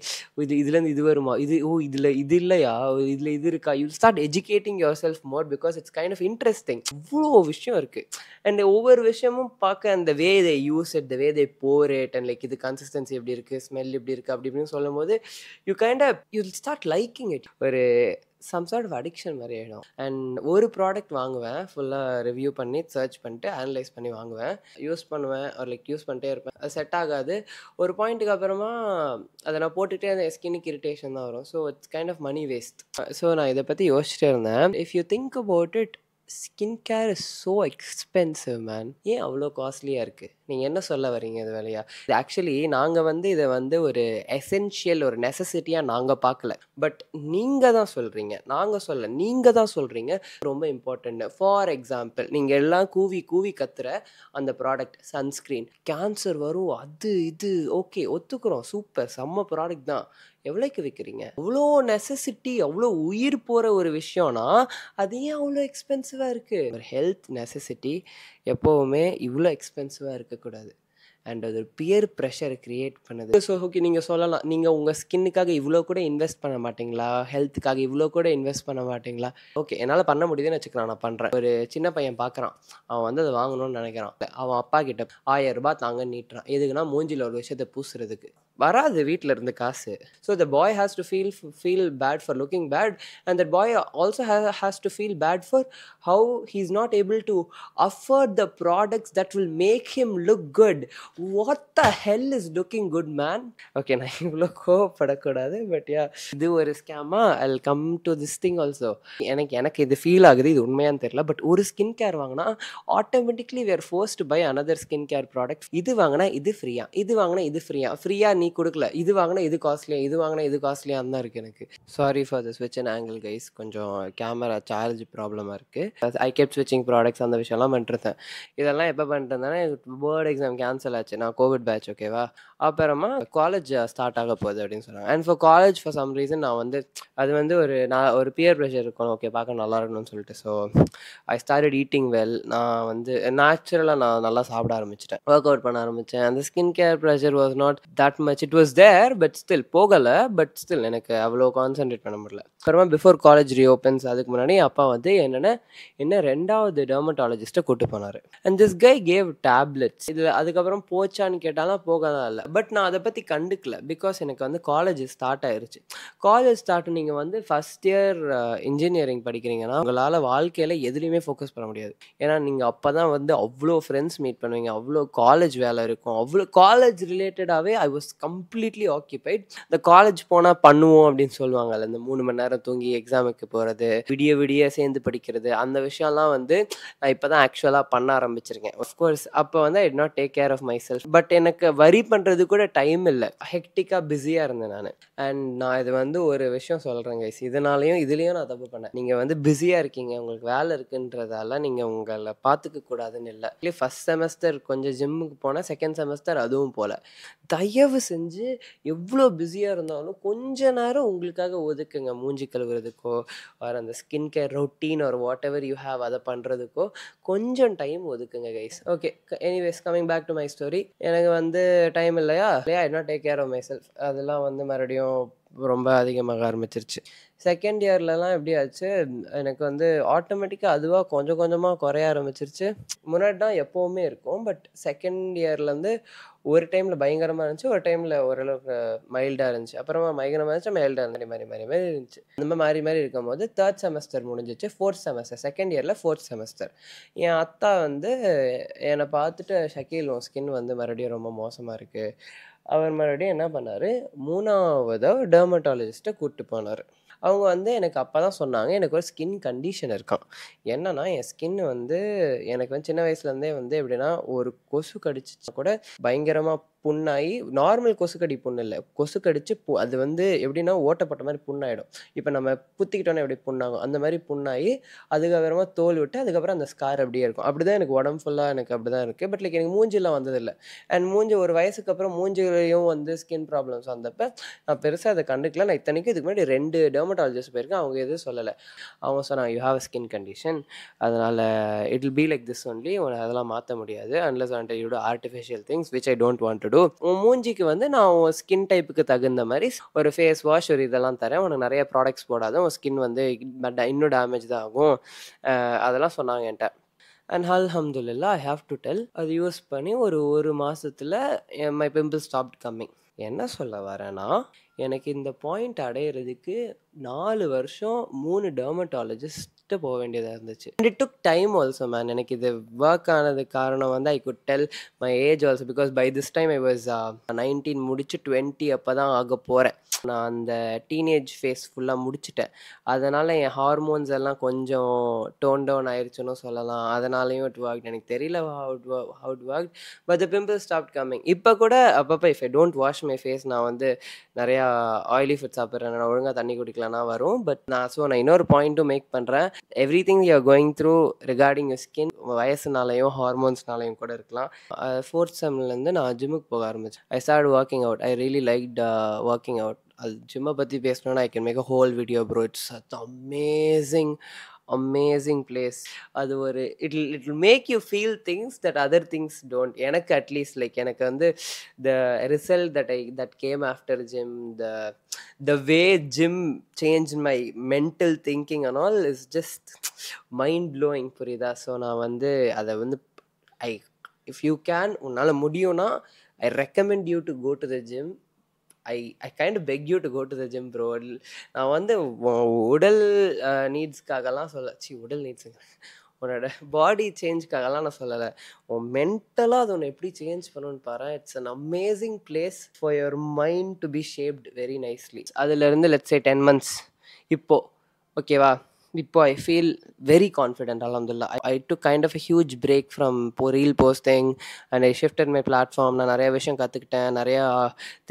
இது இதுலேருந்து இது வருமா இது ஓ இதில் இது இல்லையா இதில் இது இருக்கா you start educating yourself more because it's kind of interesting இவ்வளோ விஷயம் இருக்குது அண்ட் ஒவ்வொரு விஷயமும் பார்க்க அந்த way use it the way they pour it and like இது கன்சிஸ்டன்சி எப்படி இருக்குது ஸ்மெல் எப்படி இருக்குது அப்படி இப்படின்னு சொல்லும் போது you kind of you start liking it ஒரு சம் சார்ட் ஆஃப் அடிக்ஷன் மாதிரி ஆகிடும் அண்ட் ஒரு ப்ராடக்ட் வாங்குவேன் ஃபுல்லாக ரிவ்யூ பண்ணி சர்ச் பண்ணிட்டு அனலைஸ் பண்ணி வாங்குவேன் யூஸ் பண்ணுவேன் ஒரு லைக் யூஸ் பண்ணிட்டே இருப்பேன் அது செட் ஆகாது ஒரு பாயிண்ட்டுக்கு அப்புறமா அதை நான் போட்டுகிட்டே அந்த ஸ்கின்னுக்கு இரிட்டேஷன் தான் வரும் so it's kind of money waste so நான் இதை பற்றி யோசிச்சுட்டே இருந்தேன் if you think about it skin care is so expensive man ஏன் அவ்வளோ காஸ்ட்லியாக இருக்குது நீங்கள் என்ன சொல்ல வரீங்க இது வேலையா ஆக்சுவலி நாங்கள் வந்து இதை வந்து ஒரு எசென்ஷியல் ஒரு நெசசிட்டியாக நாங்கள் பார்க்கல பட் நீங்கள் தான் சொல்கிறீங்க நாங்கள் சொல்ல நீங்கள் தான் சொல்கிறீங்க ரொம்ப இம்பார்ட்டன்ட் ஃபார் எக்ஸாம்பிள் நீங்கள் எல்லாம் கூவி கூவி கத்துற அந்த ப்ராடக்ட் சன்ஸ்க்ரீன் கேன்சர் வரும் அது இது ஓகே ஒத்துக்கிறோம் சூப்பர் செம்ம ப்ராடக்ட் தான் எவ்வளோக்கு விற்கிறீங்க அவ்வளோ நெசசிட்டி அவ்வளோ உயிர் போகிற ஒரு விஷயம்னா அது ஏன் அவ்வளோ எக்ஸ்பென்சிவாக இருக்குது ஒரு ஹெல்த் நெசசிட்டி எப்போவுமே இவ்வளோ எக்ஸ்பென்சிவாக இருக்கக்கூடாது அண்ட் அது ஒரு பியர் ப்ரெஷர் க்ரியேட் பண்ணுது ஸோ ஓகே நீங்கள் சொல்லலாம் நீங்கள் உங்கள் ஸ்கின்னுக்காக இவ்வளோ கூட இன்வெஸ்ட் பண்ண மாட்டிங்களா ஹெல்த்துக்காக இவ்வளோ கூட இன்வெஸ்ட் பண்ண மாட்டிங்களா ஓகே என்னால் பண்ண முடியுதுன்னு வச்சுக்கிறேன் நான் பண்ணுறேன் ஒரு சின்ன பையன் பார்க்குறான் அவன் வந்து அதை வாங்கணும்னு நினைக்கிறான் அவன் அப்பா கிட்ட ஆயிரம் தாங்க நீட்டுறான் எதுக்குன்னா மூஞ்சியில் ஒரு விஷயத்தை பூசுறதுக்கு வராது வீட்டில் இருந்து காசு so the boy has to feel feel bad for looking bad and that boy also has to feel bad for how he is not able to afford the products that will make him look good what the hell is looking good man okay நான் இவ்வளோ கோவப்படக்கூடாது but yeah இது ஒரு ஸ்கேமா I come to this thing also எனக்கு எனக்கு இது feel ஆகுது இது உண்மையான்னு தெரியல பட் ஒரு ஸ்கின் கேர் வாங்கினா automatically we are forced by another skin care product இது வாங்கினா இது ஃப்ரீயா இது வாங்கினா இது ஃப்ரீயா ஃப்ரீயா நீ கொடுக்கல இது வாங்கினா இது காஸ்ட்லியா இது வாங்கினா இது காஸ்ட்லியா தான் இருக்கு எனக்கு சாரி ஃபார் த ஸ்விட்ச் அண்ட் ஆங்கிள் கைஸ் கொஞ்சம் கேமரா சார்ஜ் ப்ராப்ளமாக இருக்குது ஐ கேப் ஸ்விட்சிங் ப்ராடக்ட்ஸ் அந்த விஷயம்லாம் பண்ணிருந்தேன் இதெல்லாம் எப்போ பண்ணிட்டு இருந்தேன்னா போர்டு எக்ஸாம் கேன்சல் ஆச்சு ஆச்சுன்னா கோவிட் பேட்ச் ஓகேவா அப்புறமா காலேஜ் ஸ்டார்ட் ஆக போகுது அப்படின்னு சொன்னாங்க and for college for some reason நான் வந்து அது வந்து ஒரு நான் ஒரு பியர் ப்ரெஷர் இருக்கணும் ஓகே பார்க்க நல்லா இருக்கணும்னு சொல்லிட்டு so I started eating well நான் வந்து நேச்சுரலாக நான் நல்லா சாப்பிட ஆரம்பிச்சிட்டேன் ஒர்க் அவுட் பண்ண ஆரம்பித்தேன் அந்த skin care pressure was not that much it was there but still போகலை பட் ஸ்டில் எனக்கு அவ்வளோ கான்சென்ட்ரேட் பண்ண முடியல அப்புறமா பிஃபோர் காலேஜ் ரீஓப்பன்ஸ் அதுக்கு முன்னாடி அப்பா வந்து என்னென்ன என்ன ரெண்டாவது டெர்மட்டாலஜிஸ்ட்டை கூப்பிட்டு போனார் and this guy gave tablets இதில் அதுக்கப்புறம் போச்சான்னு கேட்டாலும் போகலாம் இல்லை பட் நான் அதை பற்றி கண்டுக்கல பிகாஸ் எனக்கு வந்து காலேஜ் ஸ்டார்ட் ஆயிருச்சு காலேஜ் ஸ்டார்ட் நீங்கள் வந்து ஃபஸ்ட் இயர் இன்ஜினியரிங் படிக்கிறீங்கன்னா உங்களால் வாழ்க்கையில் எதுலேயுமே ஃபோக்கஸ் பண்ண முடியாது ஏன்னா நீங்கள் அப்போ தான் வந்து அவ்வளோ ஃப்ரெண்ட்ஸ் மீட் பண்ணுவீங்க அவ்வளோ காலேஜ் வேலை இருக்கும் அவ்வளோ காலேஜ் ரிலேட்டடாகவே ஐ வாஸ் கம்ப்ளீட்லி ஆக்கியபைட் இந்த காலேஜ் போனால் பண்ணுவோம் அப்படின்னு சொல்லுவாங்கல்ல இந்த மூணு மணி நேரம் தூங்கி எக்ஸாமுக்கு போகிறது விடிய விடிய சேர்ந்து படிக்கிறது அந்த விஷயம்லாம் வந்து நான் இப்போ தான் ஆக்சுவலாக பண்ண ஆரம்பிச்சிருக்கேன் அஃப்கோர்ஸ் அப்போ வந்து I not take care of myself but எனக்கு வரி பண்ணுறது பண்ணுறது கூட டைம் இல்லை ஹெக்டிக்காக பிஸியாக இருந்தேன் நான் அண்ட் நான் இது வந்து ஒரு விஷயம் சொல்கிறேன் கைஸ் இதனாலையும் இதுலேயும் நான் தப்பு பண்ணேன் நீங்கள் வந்து பிஸியாக இருக்கீங்க உங்களுக்கு வேலை இருக்குன்றதால நீங்கள் உங்களை பார்த்துக்க கூடாதுன்னு இல்லை ஃபஸ்ட் செமஸ்டர் கொஞ்சம் ஜிம்முக்கு போனால் செகண்ட் செமஸ்டர் அதுவும் போல் தயவு செஞ்சு எவ்வளோ பிஸியாக இருந்தாலும் கொஞ்ச நேரம் உங்களுக்காக ஒதுக்குங்க மூஞ்சி கழுவுறதுக்கோ வேறு அந்த ஸ்கின் கேர் ரொட்டீன் ஒரு வாட் எவர் யூ ஹாவ் அதை பண்ணுறதுக்கோ கொஞ்சம் டைம் ஒதுக்குங்க guys okay anyways coming back to my story எனக்கு வந்து டைம் இல்லை இல்லையா இல்லையா என்ன take care of myself அதெல்லாம் வந்து மறுபடியும் ரொம்ப அதிகமாக ஆரம்பிச்சிருச்சு செகண்ட் இயர்லலாம் எப்படி ஆச்சு எனக்கு வந்து ஆட்டோமேட்டிக்காக அதுவாக கொஞ்சம் கொஞ்சமாக குறைய ஆரம்பிச்சிருச்சு முன்னாடி தான் எப்போவுமே இருக்கும் பட் செகண்ட் இயர்லேருந்து ஒரு டைமில் பயங்கரமாக இருந்துச்சு ஒரு டைமில் ஓரளவுக்கு மைல்டாக இருந்துச்சு அப்புறமா பயங்கரமாக இருந்துச்சு மைல்டாக இருந்த மாதிரி மாதிரி மாதிரி இருந்துச்சு இந்த மாதிரி மாதிரி இருக்கும் போது தேர்ட் செமஸ்டர் முடிஞ்சிச்சு ஃபோர்த் செமஸ்டர் செகண்ட் இயரில் ஃபோர்த் செமஸ்டர் என் அத்தா வந்து என்னை பார்த்துட்டு ஷக்கீல் உன் ஸ்கின் வந்து மறுபடியும் ரொம்ப மோசமாக இருக்குது அவர் மறுபடியும் என்ன பண்ணார் மூணாவதாக டெர்மட்டாலஜிஸ்ட்டை கூப்பிட்டு போனார் அவங்க வந்து எனக்கு அப்போ தான் சொன்னாங்க எனக்கு ஒரு ஸ்கின் கண்டிஷன் இருக்கான் என்னன்னா என் ஸ்கின் வந்து எனக்கு வந்து சின்ன வயசுலேருந்தே வந்து எப்படின்னா ஒரு கொசு கடிச்சிச்சா கூட பயங்கரமாக புண்ணாகி நார்மல் கொசுக்கடி புண்ணு இல்லை கொசுக்கடிச்சு பு அது வந்து எப்படின்னா ஓட்டப்பட்ட மாதிரி புண்ணாயிடும் இப்போ நம்ம புத்திக்கிட்டோன்னா எப்படி புண்ணாகும் அந்த மாதிரி புண்ணாகி அதுக்கப்புறமா தோல் விட்டு அதுக்கப்புறம் அந்த ஸ்கார் அப்படியே இருக்கும் அப்படி தான் எனக்கு உடம்பு ஃபுல்லாக எனக்கு அப்படி தான் இருக்குது பட் லைக் எனக்கு மூஞ்சிலாம் வந்ததில்லை அண்ட் மூஞ்சி ஒரு வயசுக்கு அப்புறம் மூஞ்சிலையும் வந்து ஸ்கின் ப்ராப்ளம்ஸ் வந்தப்போ நான் பெருசாக அதை கண்டுக்கல நான் இத்தனைக்கும் இதுக்கு முன்னாடி ரெண்டு டெர்மட்டாலஜிஸ்ட் போயிருக்கேன் அவங்க எதுவும் சொல்லலை அவங்க சொன்னாங்க யூ ஹாவ் ஸ்கின் கண்டிஷன் அதனால் it will be like this only அதெல்லாம் மாற்ற முடியாது unless and you do artificial things which I don't want to கொண்டாடு உன் மூஞ்சிக்கு வந்து நான் உன் ஸ்கின் டைப்புக்கு தகுந்த மாதிரி ஒரு ஃபேஸ் வாஷ் ஒரு இதெல்லாம் தரேன் உனக்கு நிறைய ப்ராடக்ட்ஸ் போடாத உன் ஸ்கின் வந்து இன்னும் டேமேஜ் தான் ஆகும் அதெல்லாம் சொன்னாங்க என்கிட்ட அண்ட் ஹம்துல்லா ஐ ஹாவ் டு டெல் அது யூஸ் பண்ணி ஒரு ஒரு மாதத்தில் மை பிம்பிள் ஸ்டாப் கம்மிங் என்ன சொல்ல வரேன்னா எனக்கு இந்த பாயிண்ட் அடையிறதுக்கு நாலு வருஷம் மூணு டெர்மட்டாலஜிஸ்ட் ஃபஸ்ட்டு போக வேண்டியதாக இருந்துச்சு and it took time also man எனக்கு இது ஒர்க் ஆனது காரணம் வந்து I could tell my age also because by this time I was nineteen முடிச்சு டுவெண்ட்டி அப்போ தான் ஆக போகிறேன் நான் அந்த டீனேஜ் ஃபேஸ் ஃபுல்லாக முடிச்சுட்டேன் அதனால் என் ஹார்மோன்ஸ் எல்லாம் கொஞ்சம் டோன் டவுன் ஆயிடுச்சுன்னு சொல்லலாம் அதனாலையும் இட் ஒர்க் எனக்கு தெரியல how'd how'd work but the pimple stop coming இப்போ கூட அப்பப்போ if I don't wash my face நான் வந்து நிறையா ஆயிலி ஃபுட் சாப்பிட்றேன் நான் ஒழுங்காக தண்ணி குடிக்கலாம் வரும் பட் நான் ஸோ நான் இன்னொரு பாயிண்ட்டும் மேக் பண்ணுறேன் everything you going through regarding your skin வயசுனாலையும் ஹார்மோன்ஸ்னாலையும் கூட இருக்கலாம் ஃபோர்த் செம்லேருந்து நான் ஜிம்முக்கு போக ஆரம்பித்தேன் I start working out I really like working out அது ஜிம்மை பற்றி பேசணுன்னா I can make a whole video bro it's at amazing amazing place அது ஒரு it it make you feel things that other things don't எனக்கு at least like எனக்கு வந்து the result that I that game after gym the the way gym change my mental thinking and all is just mind blowing புரியுதா so நான் வந்து அதை வந்து I if you can உன்னால் முடியும்னா I recommend you to go to the gym I I kind beg you to go to the gym bro நான் வந்து உடல் நீட்ஸ்க்காகலாம் சொல்ல சி உடல் நீட்ஸுங்க உன்னோட பாடி சேஞ்சுக்காகலாம் நான் சொல்லலை உன் மென்டலாக அது ஒன்று எப்படி சேஞ்ச் பண்ணணும்னு பாரு it's an amazing place for your mind to be shaped very nicely அதுலேருந்து லெட்ஸ் ஏ டென் மந்த்ஸ் இப்போது ஓகேவா இப்போ ஐ ஃபீல் வெரி கான்ஃபிடென்ட் அலமதுல்லா I do kind of a huge break from இப்போ reel posting and I shifted my platform நான் நிறையா விஷயம் கற்றுக்கிட்டேன் நிறையா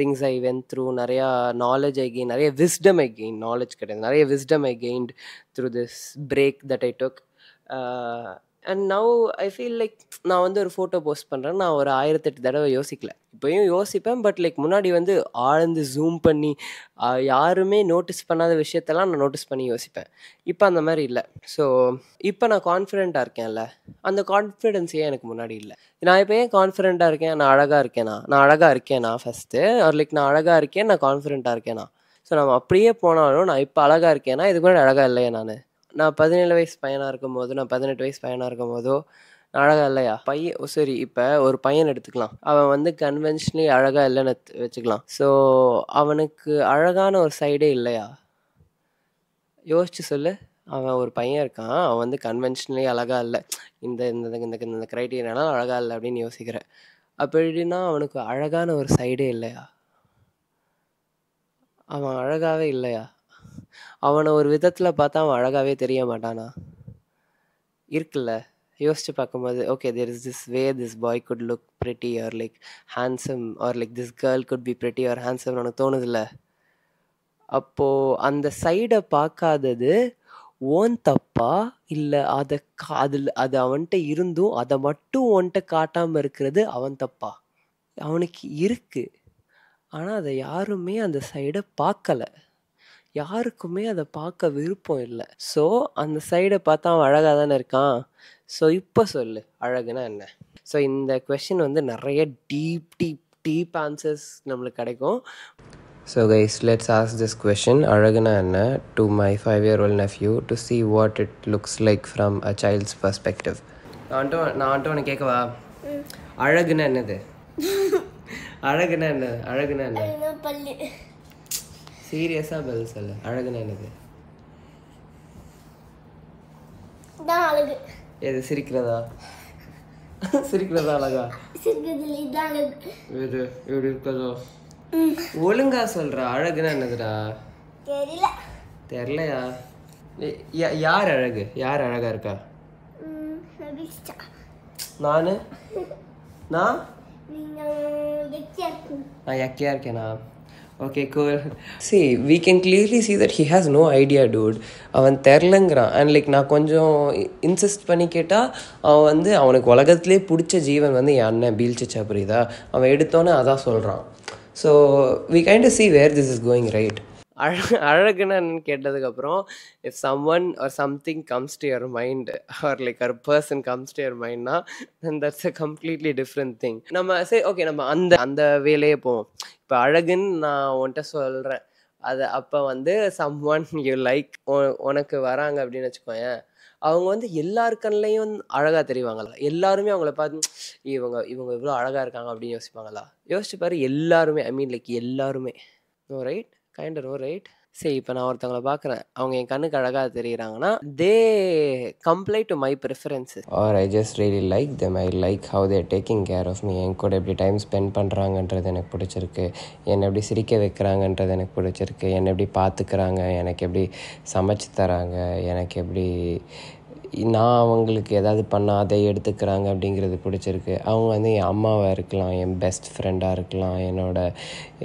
திங்ஸ் ஐ வென் த்ரூ நிறையா நாலேஜ் ஐ கெயின் நிறைய விஸ்டம் ஐ கெயின் நாலேஜ் கிடையாது நிறைய wisdom I gained through this break that I took and now I feel like நான் வந்து ஒரு ஃபோட்டோ போஸ்ட் பண்ணுறேன் நான் ஒரு ஆயிரத்தெட்டு தடவை யோசிக்கல இப்போயும் யோசிப்பேன் பட் லைக் முன்னாடி வந்து ஆழ்ந்து ஜூம் பண்ணி யாருமே நோட்டீஸ் பண்ணாத விஷயத்தெல்லாம் நான் நோட்டீஸ் பண்ணி யோசிப்பேன் இப்போ அந்த மாதிரி இல்லை ஸோ இப்போ நான் கான்ஃபிடென்ட்டாக இருக்கேன்ல அந்த கான்ஃபிடென்ஸே எனக்கு முன்னாடி இல்லை நான் இப்போ ஏன் கான்ஃபிடென்ட்டாக இருக்கேன் நான் அழகாக இருக்கேனா நான் அழகாக இருக்கேனா ஃபஸ்ட்டு ஆர் லைக் நான் அழகாக இருக்கேன் நான் கான்ஃபிடென்ட்டாக இருக்கேனா ஸோ நம்ம அப்படியே போனாலும் நான் இப்போ அழகாக இருக்கேனா இதுக்கு முன்னாடி அழகாக இல்லையே நான் நான் பதினேழு வயசு பையனாக இருக்கும் போதோ நான் பதினெட்டு வயசு பையனாக இருக்கும் போதோ அழகாக இல்லையா பையன் சரி இப்போ ஒரு பையன் எடுத்துக்கலாம் அவன் வந்து கன்வென்ஷனலி அழகாக இல்லைன்னு வச்சுக்கலாம் ஸோ அவனுக்கு அழகான ஒரு சைடே இல்லையா யோசிச்சு சொல்லு அவன் ஒரு பையன் இருக்கான் அவன் வந்து கன்வென்ஷனலி அழகாக இல்லை இந்த இந்த இந்த இந்த க்ரைட்டீரியாலாம் அழகாக இல்லை அப்படின்னு யோசிக்கிறேன் அப்படின்னா அவனுக்கு அழகான ஒரு சைடே இல்லையா அவன் அழகாகவே இல்லையா அவனை ஒரு விதத்தில் பார்த்தா அவன் அழகாகவே தெரிய மாட்டானா இருக்குல்ல யோசிச்சு பார்க்கும்போது okay there is this way this boy could look pretty or like handsome or like this girl could be pretty or handsome எனக்கு தோணுதில்ல அப்போது அந்த சைடை பார்க்காதது ஓன் தப்பா இல்லை அதை அதில் அது அவன்கிட்ட இருந்தும் அதை மட்டும் ஓன்ட்ட காட்டாமல் இருக்கிறது அவன் தப்பா அவனுக்கு இருக்குது ஆனால் அதை யாருமே அந்த சைடை பார்க்கலை யாருக்குமே அதை பார்க்க விருப்பம் இல்லை ஸோ அந்த சைடை பார்த்தா அவன் அழகாக தானே இருக்கான் ஸோ இப்போ சொல்லு அழகுனா என்ன ஸோ இந்த கொஷின் வந்து நிறைய டீப் டீப் டீப் ஆன்சர்ஸ் நம்மளுக்கு கிடைக்கும் so guys let's ask this question அழகுனா என்ன to my five year old nephew to see what it looks like from a child's perspective நான் வந்துட்டு நான் வந்துட்டு ஒன்று கேட்கவா அழகுனா என்னது அழகுனா என்ன அழகுனா என்ன சீரியஸாக பதில் சொல்லு அழகுனா என்னது அழகு எது சிரிக்கிறதா சிரிக்கிறதா அழகா இது இப்படி இருக்கதோ ஒழுங்கா சொல்ற அழகுனா என்னதுடா தெரியல தெரியலையா யார் அழகு யார் அழகா இருக்கா நானு நான் நான் யக்கியா இருக்கேனா okay cool see we can clearly see that he has no idea dude அவன் தெரிலங்கிறான் அண்ட் லைக் நான் கொஞ்சம் இன்சிஸ்ட் பண்ணி கேட்டால் அவன் வந்து அவனுக்கு உலகத்துலேயே பிடிச்ச ஜீவன் வந்து என் அண்ணன் பீல்ச்சிச்சா புரியுதா அவன் எடுத்தோன்னே அதான் சொல்கிறான் so we kind see where this is going right அழ கேட்டதுக்கு கேட்டதுக்கப்புறம் if someone or something comes to your mind or like a person comes to your மைண்ட்னா that's a completely different thing நம்ம சரி ஓகே நம்ம அந்த அந்த வேலையே போவோம் இப்போ அழகுன்னு நான் உன்கிட்ட சொல்கிறேன் அது அப்போ வந்து சம் ஒன் யூ லைக் உனக்கு வராங்க அப்படின்னு வச்சுக்கோங்க அவங்க வந்து எல்லார் கண்ணிலையும் அழகாக தெரிவாங்களா எல்லாருமே அவங்கள பார்த்து இவங்க இவங்க இவ்வளோ அழகாக இருக்காங்க அப்படின்னு யோசிப்பாங்களா யோசிச்சு பாரு எல்லாருமே ஐ மீன் லைக் எல்லாருமே ரைட் கைண்ட் நோ ரைட் சரி இப்போ நான் ஒருத்தவங்களை பார்க்குறேன் அவங்க என் கண்ணுக்கு அழகாக தெரியுறாங்கன்னா they complement to my preferences or I just really like them I like how they're taking care of me என் கூட எப்படி டைம் ஸ்பெண்ட் பண்ணுறாங்கன்றது எனக்கு பிடிச்சிருக்கு என்னை எப்படி சிரிக்க வைக்கிறாங்கன்றது எனக்கு பிடிச்சிருக்கு என்னை எப்படி பார்த்துக்கிறாங்க எனக்கு எப்படி சமைச்சு தராங்க எனக்கு எப்படி நான் அவங்களுக்கு ஏதாவது பண்ணால் அதை எடுத்துக்கிறாங்க அப்படிங்கிறது பிடிச்சிருக்கு அவங்க வந்து என் அம்மாவாக இருக்கலாம் என் பெஸ்ட் ஃப்ரெண்டாக இருக்கலாம் என்னோட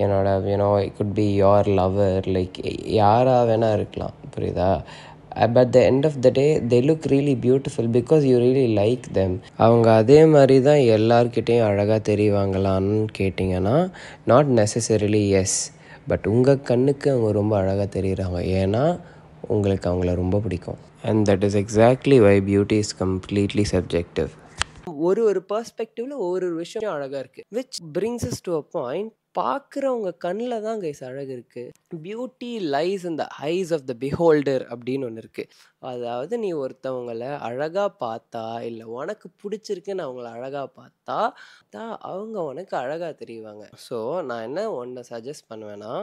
என்னோட you know it could be your lover like யாராக வேணால் இருக்கலாம் புரியுதா but the end of the day they look really beautiful because you really like them அவங்க அதே மாதிரி தான் எல்லாருக்கிட்டேயும் அழகாக தெரிவாங்களான்னு கேட்டிங்கன்னா நாட் நெசசரிலி எஸ் பட் உங்கள் கண்ணுக்கு அவங்க ரொம்ப அழகாக தெரிகிறாங்க ஏன்னா உங்களுக்கு அவங்கள ரொம்ப பிடிக்கும் and that is exactly why beauty is completely subjective ஒரு ஒரு பர்ஸ்பெக்டிவ்ல ஒரு ஒரு விஷயம் அழகாக இருக்குது which brings is to a point பார்க்குறவங்க கண்ணில் தான் கைஸ் அழகு இருக்குது beauty lies in the eyes of the beholder அப்படின்னு ஒன்று இருக்குது அதாவது நீ ஒருத்தவங்களை அழகாக பார்த்தா இல்லை உனக்கு பிடிச்சிருக்குன்னு அவங்கள அழகாக பார்த்தா தான் அவங்க உனக்கு அழகாக தெரியுவாங்க ஸோ நான் என்ன ஒன்றை சஜஸ்ட் பண்ணுவேன்னா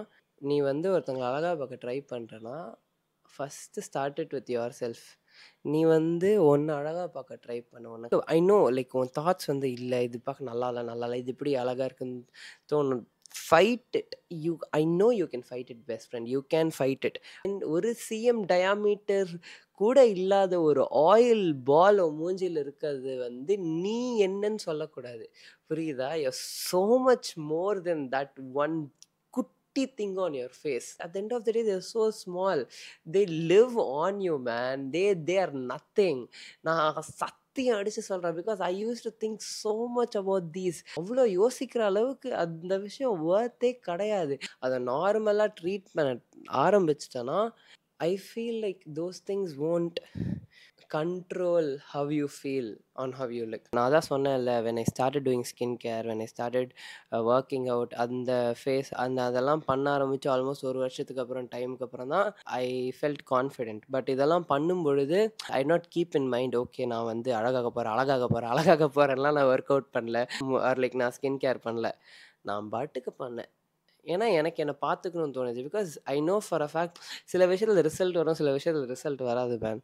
நீ வந்து ஒருத்தவங்களை அழகாக பார்க்க ட்ரை பண்ணுறேன்னா first started with yourself நீ வந்து ஒன்று அழகாக பார்க்க ட்ரை பண்ண உனக்கு ஐ நோ லைக் உன் தாட்ஸ் வந்து இல்லை இது பார்க்க நல்லா இல்லை நல்லா இல்லை இது இப்படி அழகாக இருக்குன்னு தோணும் fight it you I know you can fight it best friend you can fight it and ஒரு சிஎம் டயாமீட்டர் கூட இல்லாத ஒரு ஆயில் பால் மூஞ்சியில் இருக்கிறது வந்து நீ என்னன்னு சொல்லக்கூடாது புரியுதா you so much more than that one putty thing on your face. At the end of the day, they're so small. They live on you, man. They they are nothing. சத்தியம் அடித்து சொல்கிறேன் because I use to think so much about these அவ்வளோ யோசிக்கிற அளவுக்கு அந்த விஷயம் ஒர்த்தே கிடையாது அதை நார்மலாக ட்ரீட்மெண்ட் ஆரம்பிச்சிட்டேன்னா I feel like those things won't control how you feel on how you look நான் தான் சொன்னேன் இல்லை when I started doing skin care when I started working out அந்த ஃபேஸ் அந்த அதெல்லாம் பண்ண ஆரம்பித்து ஆல்மோஸ்ட் ஒரு வருஷத்துக்கு அப்புறம் டைமுக்கு அப்புறம் தான் ஐ ஃபெல்ட் கான்ஃபிடென்ட் பட் இதெல்லாம் பண்ணும் பொழுது I not keep in mind okay நான் வந்து அழகாக போகிறேன் அழகாக போகிறேன் அழகாக போகிறேன்லாம் நான் ஒர்க் அவுட் பண்ணல ஆர் லைக் நான் ஸ்கின் கேர் பண்ணல நான் பாட்டுக்கு பண்ணேன் ஏன்னா எனக்கு என்னை பார்த்துக்கணும்னு தோணுது because I know for a fact சில விஷயத்தில் ரிசல்ட் வரும் சில விஷயத்தில் ரிசல்ட் வராது பேன்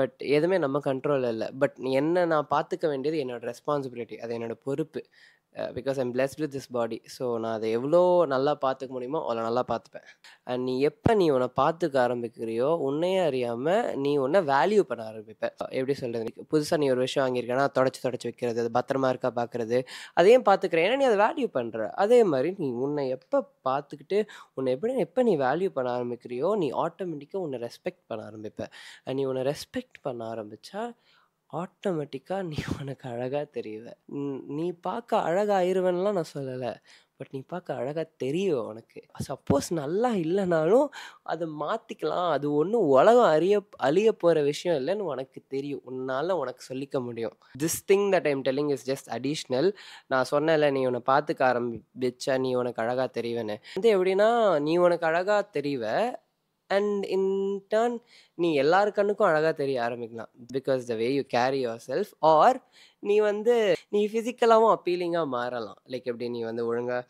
பட் எதுவுமே நம்ம கண்ட்ரோல் இல்லை பட் என்ன நான் பார்த்துக்க வேண்டியது என்னோடய ரெஸ்பான்சிபிலிட்டி அது என்னோடய பொறுப்பு because I'm blessed with this body so நான் அதை எவ்வளோ நல்லா பார்த்துக்க முடியுமோ அவ்வளோ நல்லா பார்த்துப்பேன் அண்ட் நீ எப்போ நீ உன்னை பார்த்துக்க ஆரம்பிக்கிறியோ உன்னையே அறியாமல் நீ உன்னை வேல்யூ பண்ண ஆரம்பிப்பேன் எப்படி சொல்கிறது புதுசாக நீ ஒரு விஷயம் வாங்கியிருக்கேன்னா தொடச்சி தொடச்சி வைக்கிறது அது பத்திரமா இருக்கா பார்க்குறது அதையும் பார்த்துக்கிறேன் ஏன்னா நீ அதை வேல்யூ பண்ணுற அதே மாதிரி நீ உன்னை எப்போ பார்த்துக்கிட்டு உன்னை எப்படி எப்போ நீ வேல்யூ பண்ண ஆரம்பிக்கிறியோ நீ ஆட்டோமேட்டிக்காக உன்னை ரெஸ்பெக்ட் பண்ண ஆரம்பிப்பேன் அண்ட் நீ உன்னை ரெஸ்பெக்ட் பண்ண ஆரம்பித்தா ஆட்டோமேட்டிக்காக நீ உனக்கு அழகாக தெரியுவ நீ பார்க்க அழகாயிருவேன்லாம் நான் சொல்லலை பட் நீ பார்க்க அழகாக தெரியும் உனக்கு சப்போஸ் நல்லா இல்லைனாலும் அதை மாற்றிக்கலாம் அது ஒன்றும் உலகம் அறிய அழிய போகிற விஷயம் இல்லைன்னு உனக்கு தெரியும் உன்னால் உனக்கு சொல்லிக்க முடியும் this thing the time telling is just additional நான் சொன்னல நீ உன்னை பார்த்துக்க ஆரம்பிச்சா நீ உனக்கு அழகாக தெரிவேன்னு வந்து எப்படின்னா நீ உனக்கு அழகாக தெரியவ அண்ட் இன் டேர்ன் நீ எல்லாரு கண்ணுக்கும் அழகாக தெரிய ஆரம்பிக்கலாம் because the way you carry yourself or நீ வந்து நீ ஃபிசிக்கலாகவும் அப்பீலிங்காக மாறலாம் லைக் எப்படி நீ வந்து ஒழுங்காக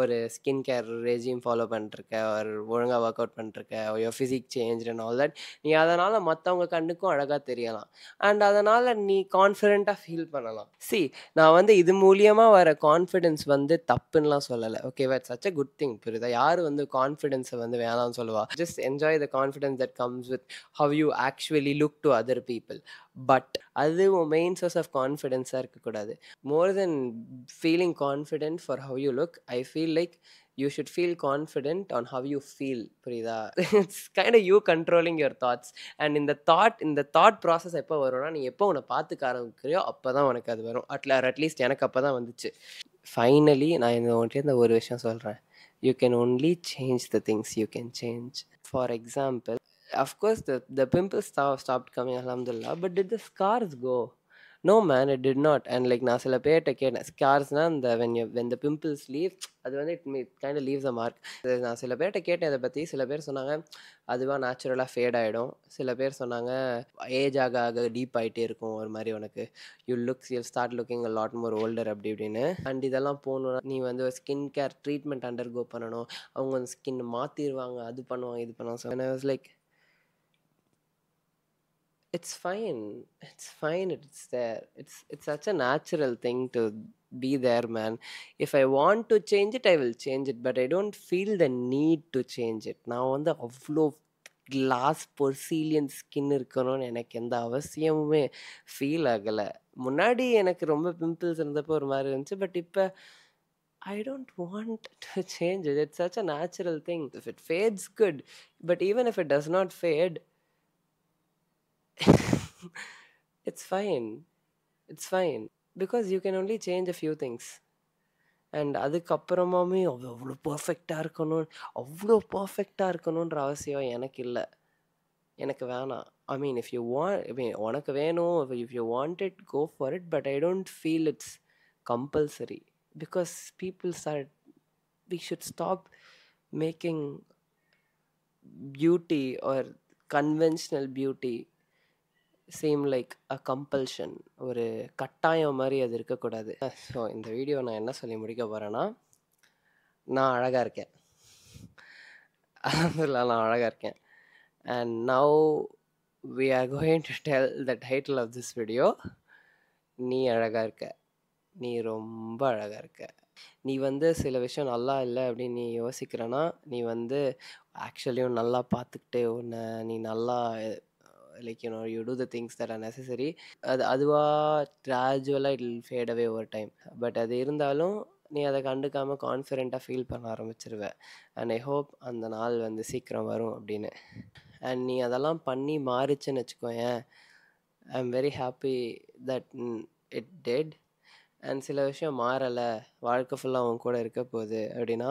ஒரு ஸ்கின் கேர் ரெஜியூம் ஃபாலோ பண்ணிருக்க ஒரு ஒழுங்காக ஒர்க் அவுட் பண்ணிருக்க your physique change and all that நீ அதனால் மற்றவங்க கண்ணுக்கும் அழகாக தெரியலாம் அண்ட் அதனால் நீ கான்ஃபிடெண்ட்டாக ஃபீல் பண்ணலாம் சி நான் வந்து இது மூலியமாக வர கான்ஃபிடென்ஸ் வந்து தப்புன்னெலாம் சொல்லலை okay what's such a good thing புரியுதா யார் வந்து கான்ஃபிடென்ஸை வந்து வேணாம்னு சொல்லுவா just enjoy the confidence that comes with how you actually look to other people but அது உன் மெயின் சோர்ஸ் ஆஃப் கான்ஃபிடென்ஸாக இருக்கக்கூடாது more than feeling confident for how you look I feel like you should feel confident on how you feel புரியுதா it's kind you controlling your thoughts and இந்த thought இந்த thought process எப்போ வரும்னா நீ எப்போ உன்னை பார்த்துக்க ஆரம்பிக்கிறியோ அப்போ தான் உனக்கு அது வரும் அட்ல அட்லீஸ்ட் எனக்கு அப்போ தான் வந்துச்சு ஃபைனலி நான் இந்த உன்கிட்ட இந்த ஒரு விஷயம் சொல்கிறேன் you can only change the things you can change for example of course the the pimples pimples stop, stopped coming alhamdulillah but did the scars go no man it not and like நான் சில பேர்கிட்ட கேட்டேன் ஸ்கார்ஸ்னால் இந்த when when the pimples leave அது வந்து it me kind leaves the mark நான் சில பேர்கிட்ட கேட்டேன் இதை பற்றி சில பேர் சொன்னாங்க அதுவாக நேச்சுரலாக ஃபேட் ஆகிடும் சில பேர் சொன்னாங்க ஏஜ் ஆக ஆக டீப் ஆகிட்டே இருக்கும் ஒரு மாதிரி உனக்கு you looks you start looking a lot more older அப்படி இப்படின்னு அண்ட் இதெல்லாம் போகணும்னா நீ வந்து ஒரு ஸ்கின் கேர் ட்ரீட்மெண்ட் அண்டர்கோ பண்ணணும் அவங்க அந்த ஸ்கின் மாற்றிடுவாங்க அது பண்ணுவாங்க இது பண்ணுவாங்க so like it's fine it's fine it's there it's it's such a natural thing to be there man if I want to change it I will change it but i don't feel the need to change it நான் வந்து அவ்வளோ class பொர்சீலியன் skin இருக்கணும்னு எனக்கு எந்த அவசியமுமே feel ஆகலை முன்னாடி எனக்கு ரொம்ப பிம்பிள்ஸ் இருந்தப்போ ஒரு மாதிரி இருந்துச்சு பட் இப்போ I don't want to change it it's such a natural thing if it fades good but even if it does not fade it's fine. It's fine. Because you can only change a few things. And அதுக்கப்புறமாமே அவள் அவ்வளோ பர்ஃபெக்டாக இருக்கணும் அவ்வளோ பர்ஃபெக்டாக இருக்கணுன்ற அவசியம் எனக்கு இல்லை எனக்கு வேணாம் I mean if you want I mean உனக்கு வேணும் if you want it go for it but I don't feel it's compulsory because people's or we should stop making beauty or conventional beauty same like a compulsion ஒரு கட்டாயம் மாதிரி அது இருக்கக்கூடாது so இந்த video நான் என்ன சொல்லி முடிக்க போகிறேன்னா நான் அழகாக இருக்கேன் அலமதுல்லா நான் அழகாக இருக்கேன் and now we are going to tell the title of this video நீ அழகாக இருக்க நீ ரொம்ப அழகாக இருக்க நீ வந்து சில விஷயம் நல்லா இல்லை அப்படின்னு நீ யோசிக்கிறேன்னா நீ வந்து ஆக்சுவலியும் நல்லா பார்த்துக்கிட்டே உன்னை நீ நல்லா like you know you do the things that are necessary அது அதுவாக கிராஜுவலாக it fade away over time but அது இருந்தாலும் நீ அதை கண்டுக்காமல் கான்ஃபிடெண்ட்டாக ஃபீல் பண்ண ஆரம்பிச்சிருவேன் அண்ட் ஐ ஹோப் அந்த நாள் வந்து சீக்கிரம் வரும் அப்படின்னு அண்ட் நீ அதெல்லாம் பண்ணி மாறிச்சுன்னு வச்சுக்கோயேன் I am very happy that it did and சில விஷயம் மாறலை வாழ்க்கை ஃபுல்லாக அவன் கூட இருக்க போகுது அப்படின்னா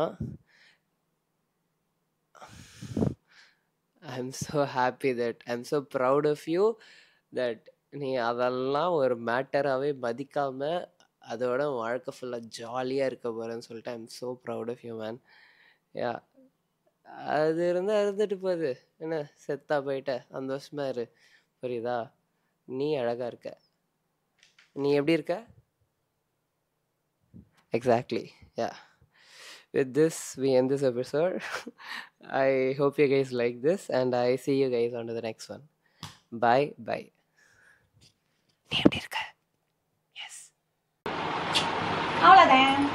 I'm so happy that I'm so proud of you that நீ அதெல்லாம் ஒரு மேட்டராகவே மதிக்காமல் அதோட வாழ்க்கை ஃபுல்லாக ஜாலியாக இருக்க போகிறேன்னு சொல்லிட்டு I'm so proud of you man yeah அது இருந்தால் இருந்துட்டு போகுது என்ன செத்தா போயிட்ட சந்தோஷமாக இரு புரியுதா நீ அழகாக இருக்க நீ எப்படி இருக்க exactly yeah with this, we end this episode. I hope you guys like this, and I see you guys on to the next one. Bye bye. Yes. அவ்வளோதான்